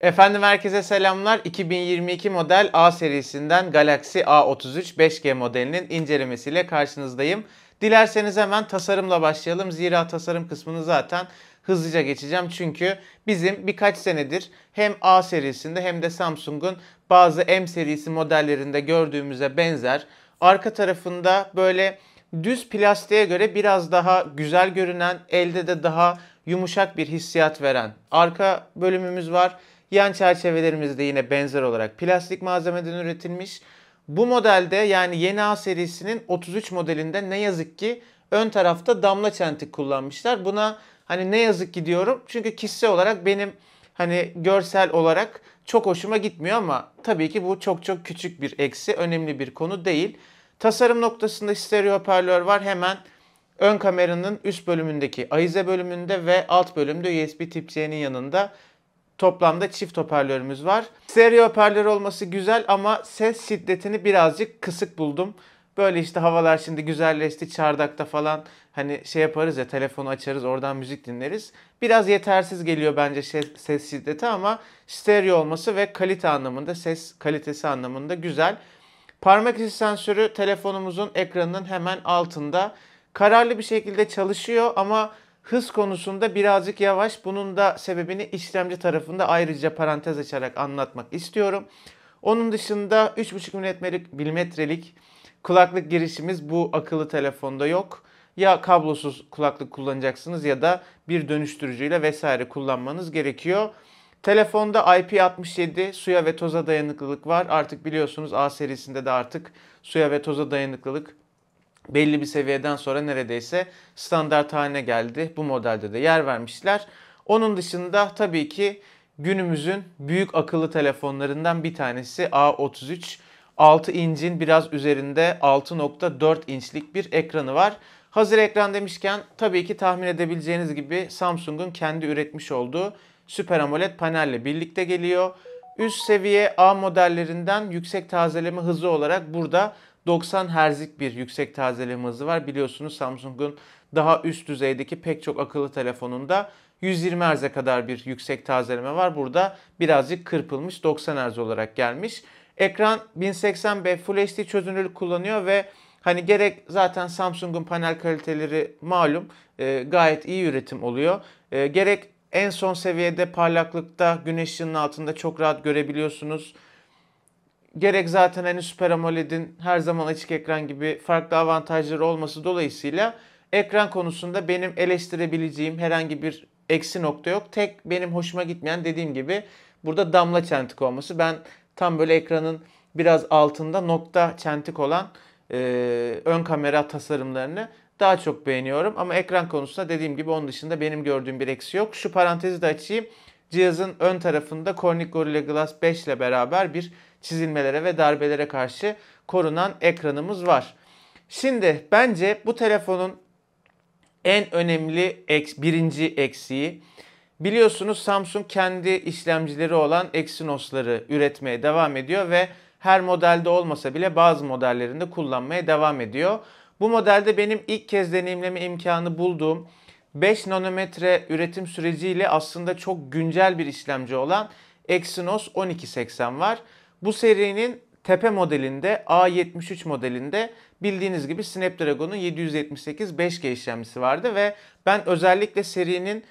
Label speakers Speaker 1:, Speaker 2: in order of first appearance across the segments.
Speaker 1: Efendim herkese selamlar. 2022 model A serisinden Galaxy A33 5G modelinin incelemesiyle karşınızdayım. Dilerseniz hemen tasarımla başlayalım. Zira tasarım kısmını zaten hızlıca geçeceğim. Çünkü bizim birkaç senedir hem A serisinde hem de Samsung'un bazı M serisi modellerinde gördüğümüze benzer arka tarafında böyle düz plastiğe göre biraz daha güzel görünen, elde de daha yumuşak bir hissiyat veren arka bölümümüz var. Yan çerçevelerimiz de yine benzer olarak plastik malzemeden üretilmiş. Bu modelde yani yeni A serisinin 33 modelinde ne yazık ki ön tarafta damla çentik kullanmışlar. Buna hani ne yazık ki diyorum çünkü kişisel olarak benim hani görsel olarak çok hoşuma gitmiyor ama tabii ki bu çok çok küçük bir eksi, önemli bir konu değil. Tasarım noktasında stereo hoparlör var. Hemen ön kameranın üst bölümündeki ayize bölümünde ve alt bölümde USB Tip-C'nin yanında Toplamda çift hoparlörümüz var. Stereo hoparlör olması güzel ama ses şiddetini birazcık kısık buldum. Böyle işte havalar şimdi güzelleşti çardakta falan hani şey yaparız ya telefonu açarız oradan müzik dinleriz. Biraz yetersiz geliyor bence ses, şey, ses şiddeti ama stereo olması ve kalite anlamında ses kalitesi anlamında güzel. Parmak izi sensörü telefonumuzun ekranının hemen altında. Kararlı bir şekilde çalışıyor ama Hız konusunda birazcık yavaş. Bunun da sebebini işlemci tarafında ayrıca parantez açarak anlatmak istiyorum. Onun dışında 3,5 milimetrelik kulaklık girişimiz bu akıllı telefonda yok. Ya kablosuz kulaklık kullanacaksınız ya da bir dönüştürücüyle vesaire kullanmanız gerekiyor. Telefonda IP67 suya ve toza dayanıklılık var. Artık biliyorsunuz A serisinde de artık suya ve toza dayanıklılık belli bir seviyeden sonra neredeyse standart haline geldi. Bu modelde de yer vermişler. Onun dışında tabii ki günümüzün büyük akıllı telefonlarından bir tanesi A33. 6 incin biraz üzerinde 6.4 inçlik bir ekranı var. Hazır ekran demişken tabii ki tahmin edebileceğiniz gibi Samsung'un kendi üretmiş olduğu Super AMOLED panelle birlikte geliyor. Üst seviye A modellerinden yüksek tazeleme hızı olarak burada 90 Hz'lik bir yüksek tazeleme hızı var. Biliyorsunuz Samsung'un daha üst düzeydeki pek çok akıllı telefonunda 120 Hz'e kadar bir yüksek tazeleme var. Burada birazcık kırpılmış 90 Hz olarak gelmiş. Ekran 1080p Full HD çözünürlük kullanıyor ve Hani gerek zaten Samsung'un panel kaliteleri malum e, gayet iyi üretim oluyor. E, gerek en son seviyede parlaklıkta güneş ışığının altında çok rahat görebiliyorsunuz gerek zaten hani Super AMOLED'in her zaman açık ekran gibi farklı avantajları olması dolayısıyla ekran konusunda benim eleştirebileceğim herhangi bir eksi nokta yok. Tek benim hoşuma gitmeyen dediğim gibi burada damla çentik olması. Ben tam böyle ekranın biraz altında nokta çentik olan e, ön kamera tasarımlarını daha çok beğeniyorum. Ama ekran konusunda dediğim gibi onun dışında benim gördüğüm bir eksi yok. Şu parantezi de açayım. Cihazın ön tarafında Corning Gorilla Glass 5 ile beraber bir çizilmelere ve darbelere karşı korunan ekranımız var. Şimdi bence bu telefonun en önemli birinci eksiği biliyorsunuz Samsung kendi işlemcileri olan Exynos'ları üretmeye devam ediyor ve her modelde olmasa bile bazı modellerinde kullanmaya devam ediyor. Bu modelde benim ilk kez deneyimleme imkanı bulduğum 5 nanometre üretim süreciyle aslında çok güncel bir işlemci olan Exynos 1280 var. Bu serinin tepe modelinde A73 modelinde bildiğiniz gibi Snapdragon'un 778 5G işlemcisi vardı ve ben özellikle serinin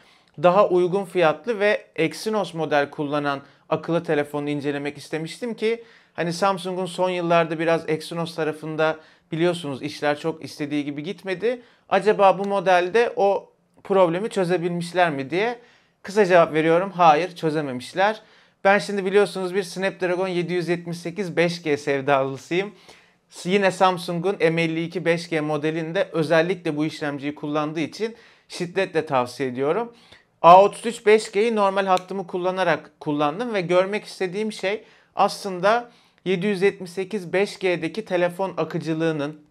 Speaker 1: daha uygun fiyatlı ve Exynos model kullanan akıllı telefonu incelemek istemiştim ki hani Samsung'un son yıllarda biraz Exynos tarafında biliyorsunuz işler çok istediği gibi gitmedi. Acaba bu modelde o problemi çözebilmişler mi diye kısa cevap veriyorum. Hayır, çözememişler. Ben şimdi biliyorsunuz bir Snapdragon 778 5G sevdalısıyım. Yine Samsung'un M52 5G modelinde özellikle bu işlemciyi kullandığı için şiddetle tavsiye ediyorum. A33 5G'yi normal hattımı kullanarak kullandım ve görmek istediğim şey aslında 778 5G'deki telefon akıcılığının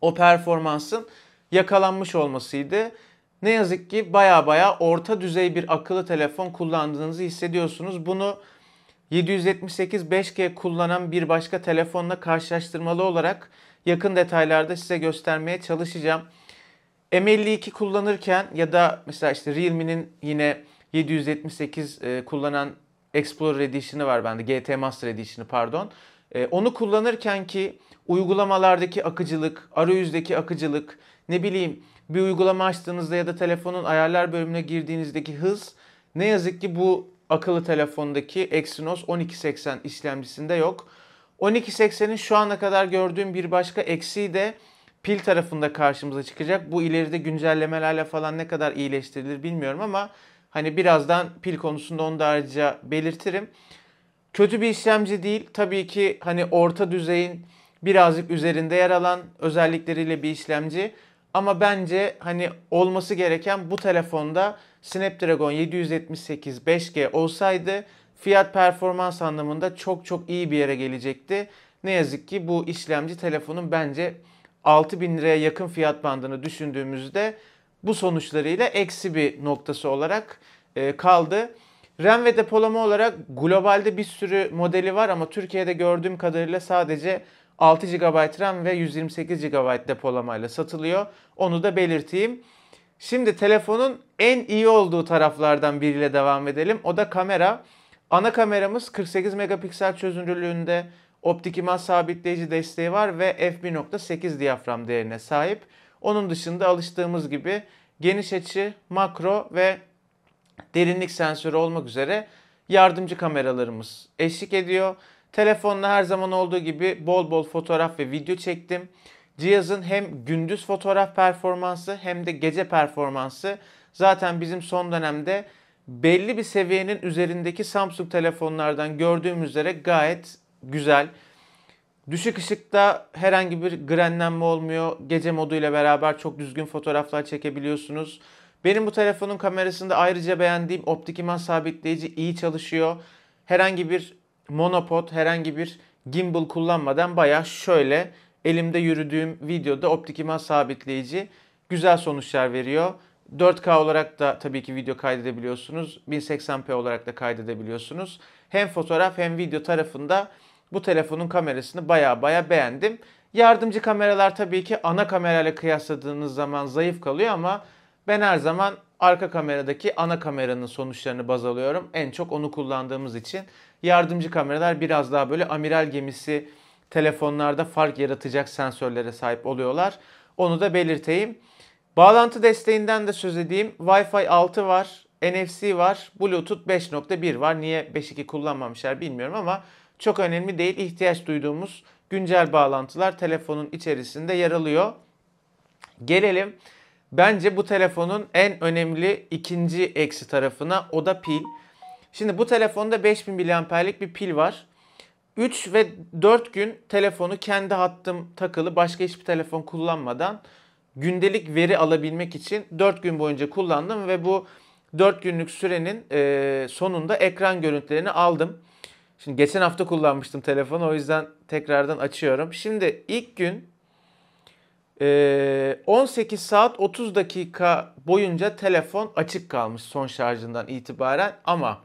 Speaker 1: o performansın yakalanmış olmasıydı ne yazık ki baya baya orta düzey bir akıllı telefon kullandığınızı hissediyorsunuz. Bunu 778 5G kullanan bir başka telefonla karşılaştırmalı olarak yakın detaylarda size göstermeye çalışacağım. M52 kullanırken ya da mesela işte Realme'nin yine 778 e, kullanan Explorer Edition'ı var bende. GT Master Edition'ı pardon. E, onu kullanırken ki uygulamalardaki akıcılık, arayüzdeki akıcılık, ne bileyim bir uygulama açtığınızda ya da telefonun ayarlar bölümüne girdiğinizdeki hız ne yazık ki bu akıllı telefondaki Exynos 1280 işlemcisinde yok. 1280'in şu ana kadar gördüğüm bir başka eksiği de pil tarafında karşımıza çıkacak. Bu ileride güncellemelerle falan ne kadar iyileştirilir bilmiyorum ama hani birazdan pil konusunda onu da ayrıca belirtirim. Kötü bir işlemci değil. Tabii ki hani orta düzeyin birazcık üzerinde yer alan özellikleriyle bir işlemci. Ama bence hani olması gereken bu telefonda Snapdragon 778 5G olsaydı fiyat performans anlamında çok çok iyi bir yere gelecekti. Ne yazık ki bu işlemci telefonun bence 6000 liraya yakın fiyat bandını düşündüğümüzde bu sonuçlarıyla eksi bir noktası olarak e, kaldı. RAM ve depolama olarak globalde bir sürü modeli var ama Türkiye'de gördüğüm kadarıyla sadece 6 GB RAM ve 128 GB depolamayla satılıyor. Onu da belirteyim. Şimdi telefonun en iyi olduğu taraflardan biriyle devam edelim. O da kamera. Ana kameramız 48 megapiksel çözünürlüğünde optik imaj sabitleyici desteği var ve f1.8 diyafram değerine sahip. Onun dışında alıştığımız gibi geniş açı, makro ve derinlik sensörü olmak üzere yardımcı kameralarımız eşlik ediyor. Telefonla her zaman olduğu gibi bol bol fotoğraf ve video çektim. Cihazın hem gündüz fotoğraf performansı hem de gece performansı zaten bizim son dönemde belli bir seviyenin üzerindeki Samsung telefonlardan gördüğümüz üzere gayet güzel. Düşük ışıkta herhangi bir grenlenme olmuyor. Gece moduyla beraber çok düzgün fotoğraflar çekebiliyorsunuz. Benim bu telefonun kamerasında ayrıca beğendiğim optik imaj sabitleyici iyi çalışıyor. Herhangi bir monopod herhangi bir gimbal kullanmadan baya şöyle elimde yürüdüğüm videoda optik sabitleyici güzel sonuçlar veriyor. 4K olarak da tabii ki video kaydedebiliyorsunuz. 1080p olarak da kaydedebiliyorsunuz. Hem fotoğraf hem video tarafında bu telefonun kamerasını baya baya beğendim. Yardımcı kameralar tabii ki ana kamerayla kıyasladığınız zaman zayıf kalıyor ama ben her zaman arka kameradaki ana kameranın sonuçlarını baz alıyorum. En çok onu kullandığımız için Yardımcı kameralar biraz daha böyle amiral gemisi telefonlarda fark yaratacak sensörlere sahip oluyorlar. Onu da belirteyim. Bağlantı desteğinden de söz edeyim. Wi-Fi 6 var, NFC var, Bluetooth 5.1 var. Niye 5.2 kullanmamışlar bilmiyorum ama çok önemli değil. İhtiyaç duyduğumuz güncel bağlantılar telefonun içerisinde yer alıyor. Gelelim bence bu telefonun en önemli ikinci eksi tarafına o da pil. Şimdi bu telefonda 5000 mAh'lik bir pil var. 3 ve 4 gün telefonu kendi hattım takılı başka hiçbir telefon kullanmadan gündelik veri alabilmek için 4 gün boyunca kullandım ve bu 4 günlük sürenin sonunda ekran görüntülerini aldım. Şimdi geçen hafta kullanmıştım telefonu o yüzden tekrardan açıyorum. Şimdi ilk gün 18 ee, saat 30 dakika boyunca telefon açık kalmış son şarjından itibaren ama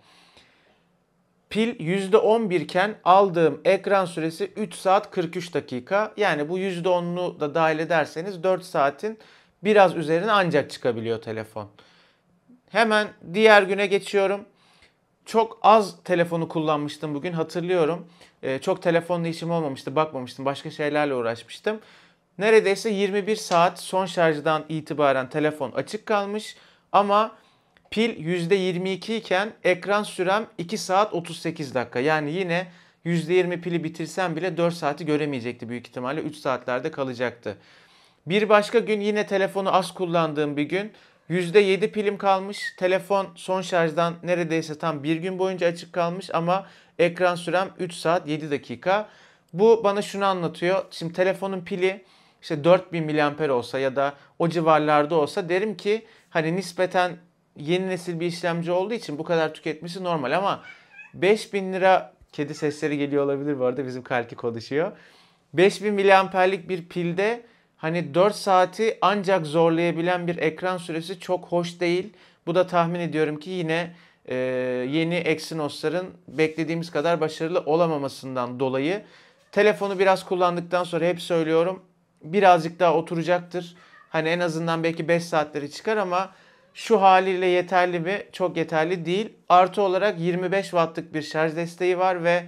Speaker 1: pil %11 iken aldığım ekran süresi 3 saat 43 dakika. Yani bu %10'unu da dahil ederseniz 4 saatin biraz üzerine ancak çıkabiliyor telefon. Hemen diğer güne geçiyorum. Çok az telefonu kullanmıştım bugün hatırlıyorum. Ee, çok telefonla işim olmamıştı, bakmamıştım. Başka şeylerle uğraşmıştım neredeyse 21 saat son şarjdan itibaren telefon açık kalmış ama pil %22 iken ekran sürem 2 saat 38 dakika. Yani yine %20 pili bitirsem bile 4 saati göremeyecekti büyük ihtimalle 3 saatlerde kalacaktı. Bir başka gün yine telefonu az kullandığım bir gün %7 pilim kalmış. Telefon son şarjdan neredeyse tam bir gün boyunca açık kalmış ama ekran sürem 3 saat 7 dakika. Bu bana şunu anlatıyor. Şimdi telefonun pili işte 4000 miliamper olsa ya da o civarlarda olsa derim ki hani nispeten yeni nesil bir işlemci olduğu için bu kadar tüketmesi normal ama 5000 lira kedi sesleri geliyor olabilir bu arada bizim Kalki konuşuyor. 5000 miliamperlik bir pilde hani 4 saati ancak zorlayabilen bir ekran süresi çok hoş değil. Bu da tahmin ediyorum ki yine e, yeni Exynos'ların beklediğimiz kadar başarılı olamamasından dolayı. Telefonu biraz kullandıktan sonra hep söylüyorum birazcık daha oturacaktır. Hani en azından belki 5 saatleri çıkar ama şu haliyle yeterli mi? Çok yeterli değil. Artı olarak 25 wattlık bir şarj desteği var ve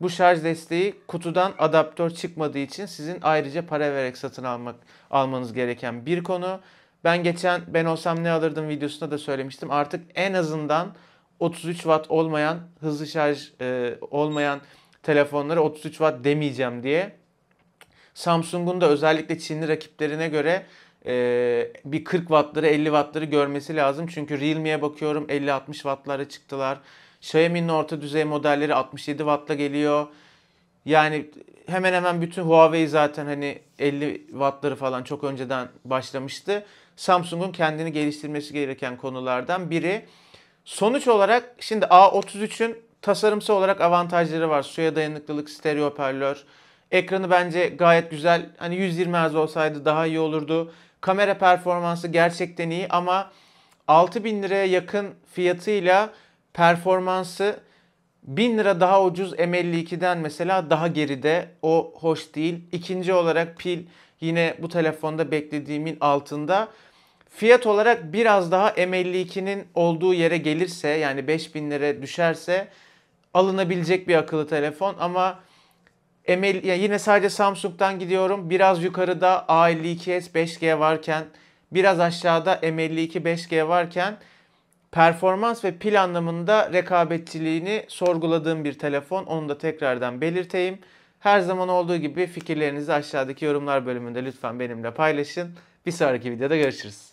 Speaker 1: bu şarj desteği kutudan adaptör çıkmadığı için sizin ayrıca para vererek satın almak almanız gereken bir konu. Ben geçen ben olsam ne alırdım videosunda da söylemiştim. Artık en azından 33 watt olmayan hızlı şarj e, olmayan telefonlara 33 watt demeyeceğim diye Samsung'un da özellikle Çinli rakiplerine göre e, bir 40 wattları 50 wattları görmesi lazım. Çünkü Realme'ye bakıyorum 50-60 wattlara çıktılar. Xiaomi'nin orta düzey modelleri 67 wattla geliyor. Yani hemen hemen bütün Huawei zaten hani 50 wattları falan çok önceden başlamıştı. Samsung'un kendini geliştirmesi gereken konulardan biri. Sonuç olarak şimdi A33'ün tasarımsal olarak avantajları var. Suya dayanıklılık, stereo hoparlör, Ekranı bence gayet güzel. Hani 120 Hz olsaydı daha iyi olurdu. Kamera performansı gerçekten iyi ama 6000 liraya yakın fiyatıyla performansı 1000 lira daha ucuz M52'den mesela daha geride. O hoş değil. İkinci olarak pil yine bu telefonda beklediğimin altında. Fiyat olarak biraz daha M52'nin olduğu yere gelirse yani 5000 lira düşerse alınabilecek bir akıllı telefon ama Emel, yani yine sadece Samsung'dan gidiyorum. Biraz yukarıda A52s 5G varken, biraz aşağıda M52 5G varken performans ve pil anlamında rekabetçiliğini sorguladığım bir telefon. Onu da tekrardan belirteyim. Her zaman olduğu gibi fikirlerinizi aşağıdaki yorumlar bölümünde lütfen benimle paylaşın. Bir sonraki videoda görüşürüz.